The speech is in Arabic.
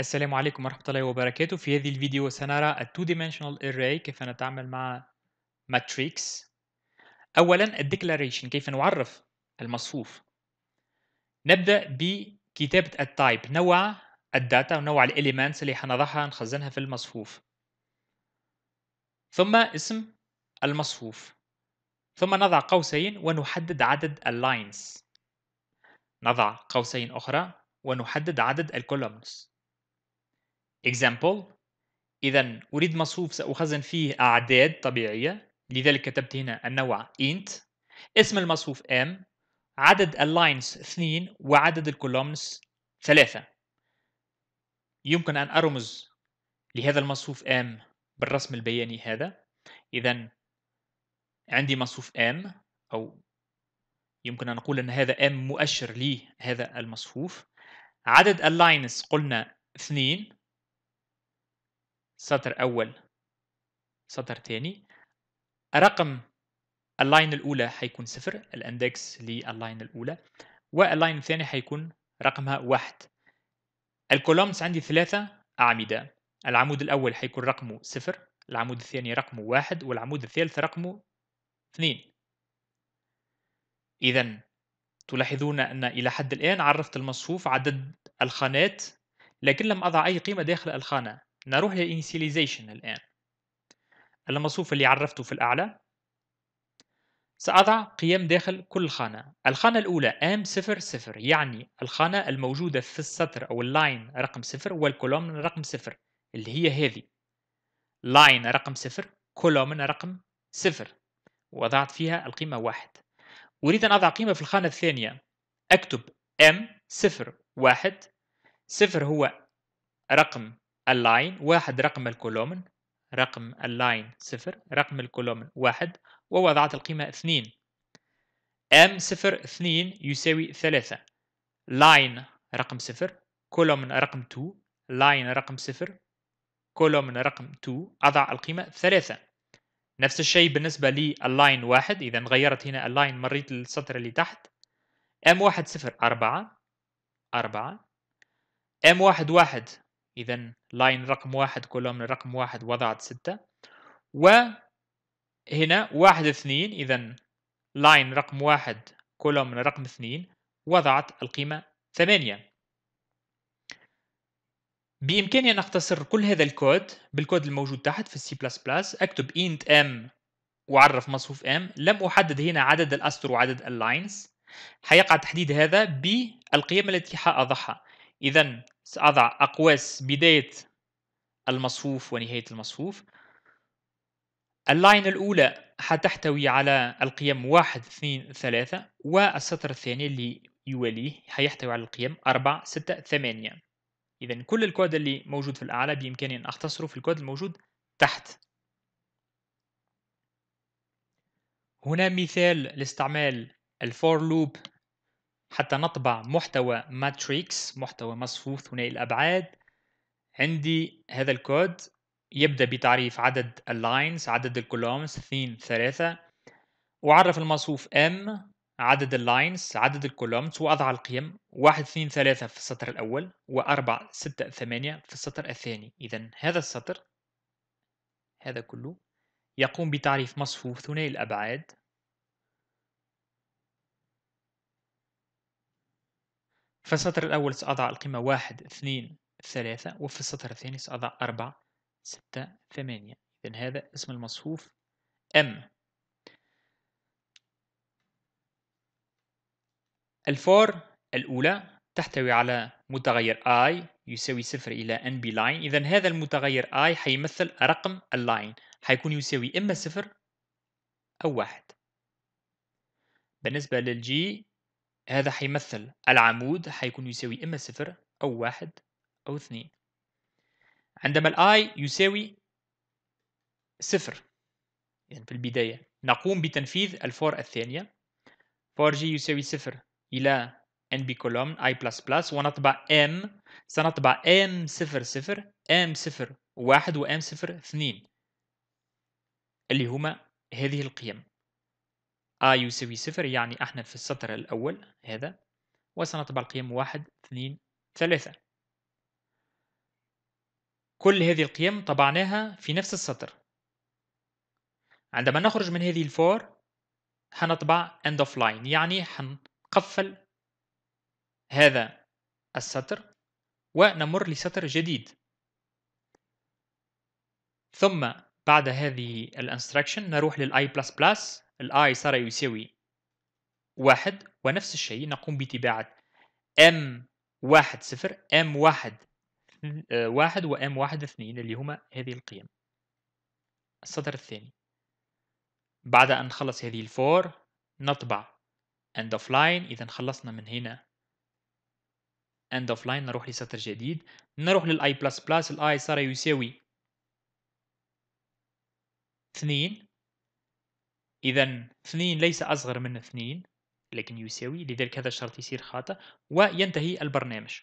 السلام عليكم ورحمة الله وبركاته في هذه الفيديو سنرى الـ 2 dimensional array كيف نتعامل مع matrix أولا الـ Declaration كيف نعرف المصفوف نبدأ بكتابة الـ Type نوع الـ Data ونوع Elements اللي حنضعها نخزنها في المصفوف ثم اسم المصفوف ثم نضع قوسين ونحدد عدد الـ Lines نضع قوسين أخرى ونحدد عدد الـ Columns example إذا أريد مصفوف سأخزن فيه أعداد طبيعية لذلك كتبت هنا النوع int اسم المصفوف m عدد اللاينز 2 وعدد الكولومنز 3 يمكن أن أرمز لهذا المصفوف m بالرسم البياني هذا إذا عندي مصفوف m أو يمكن أن نقول أن هذا m مؤشر لهذا المصفوف عدد اللاينز قلنا اثنين سطر أول سطر تاني رقم اللاين الأولى هيكون صفر الاندكس لللاين الأولى واللاين الثاني هيكون رقمها واحد الكولومز عندي ثلاثة أعمدة العمود الأول هيكون رقمه صفر العمود الثاني رقمه واحد والعمود الثالث رقمه اثنين إذا تلاحظون أن إلى حد الآن عرفت المصفوف عدد الخانات لكن لم أضع أي قيمة داخل الخانة نروح للإنيسياليزيشن الآن المصفوف اللي عرفته في الأعلى سأضع قيم داخل كل خانة الخانة الأولى ام صفر صفر يعني الخانة الموجودة في السطر أو اللاين رقم صفر والكولوم رقم صفر اللي هي هذه لاين رقم صفر كولوم رقم صفر وضعت فيها القيمة واحد أريد أن أضع قيمة في الخانة الثانية أكتب ام صفر واحد صفر هو رقم اللاين واحد رقم الكولومن رقم اللاين صفر رقم الكولومن واحد ووضعت القيمة اثنين ام صفر اثنين يساوي ثلاثة لاين رقم صفر كولومن رقم تو لاين رقم صفر كولومن رقم تو أضع القيمة ثلاثة نفس الشيء بالنسبة لللاين واحد إذا غيرت هنا اللاين مريت للسطر اللي تحت ام واحد صفر أربعة أربعة ام واحد واحد إذا لاين رقم واحد كولوم رقم واحد وضعت ستة وهنا واحد اثنين إذا لاين رقم واحد كولوم رقم اثنين وضعت القيمة ثمانية بإمكاني أن أختصر كل هذا الكود بالكود الموجود تحت في C++ أكتب int m وعرف مصفوف m لم أحدد هنا عدد الأسطر وعدد اللاينز حيقع تحديد هذا بالقيم التي حأضعها إذا سأضع أقواس بداية المصفوف ونهاية المصفوف اللاين الأولى حتحتوي على القيم واحد اثنين ثلاثة والسطر الثاني اللي يواليه حيحتوي على القيم أربعة ستة ثمانية إذا كل الكود اللي موجود في الأعلى بإمكاني أن أختصره في الكود الموجود تحت هنا مثال لاستعمال الفور لوب حتى نطبع محتوى ماتريكس محتوى مصفوف ثنائي الأبعاد عندي هذا الكود يبدأ بتعريف عدد اللاينز عدد الكولومز اثنين ثلاثة وعرف المصفوف M عدد اللاينز عدد الكولومز وأضع القيم واحد اثنين ثلاثة في السطر الأول وأربعة ستة ثمانية في السطر الثاني إذا هذا السطر هذا كله يقوم بتعريف مصفوف ثنائي الأبعاد فالسطر الأول سأضع القيمة واحد اثنين ثلاثة وفي السطر الثاني سأضع أربعة ستة ثمانية إذا هذا اسم المصفوف أم الفور الأولى تحتوي على متغير i يساوي صفر إلى NB line إذا هذا المتغير i حيمثل رقم اللاين حيكون يساوي إما صفر أو واحد بالنسبة للجي هذا حيمثل العمود حيكون يساوي إما صفر أو واحد أو اثنين عندما الآي يساوي صفر يعني في البداية نقوم بتنفيذ الفور الثانية فور جي يساوي صفر إلى nb column i بلس بلس ونطبع m سنطبع m صفر صفر m صفر واحد و m صفر اثنين اللي هما هذه القيم A آه، يساوي صفر يعني احنا في السطر الأول هذا وسنطبع القيم واحد اثنين ثلاثة كل هذه القيم طبعناها في نفس السطر عندما نخرج من هذه الفور هنطبع end of line يعني هنقفل هذا السطر ونمر لسطر جديد ثم بعد هذه الانستراكشن نروح للاي بلس بلس الاي صار يساوي واحد ونفس الشيء نقوم بتباعة ام واحد صفر ام واحد آه، واحد و واحد اثنين اللي هما هذه القيم السطر الثاني بعد أن نخلص هذه الفور نطبع end of line إذا خلصنا من هنا end of line نروح لسطر جديد نروح للاي بلس بلس الاي صار يساوي اثنين إذا اثنين ليس أصغر من اثنين لكن يساوي لذلك هذا الشرط يصير خاطئ وينتهي البرنامج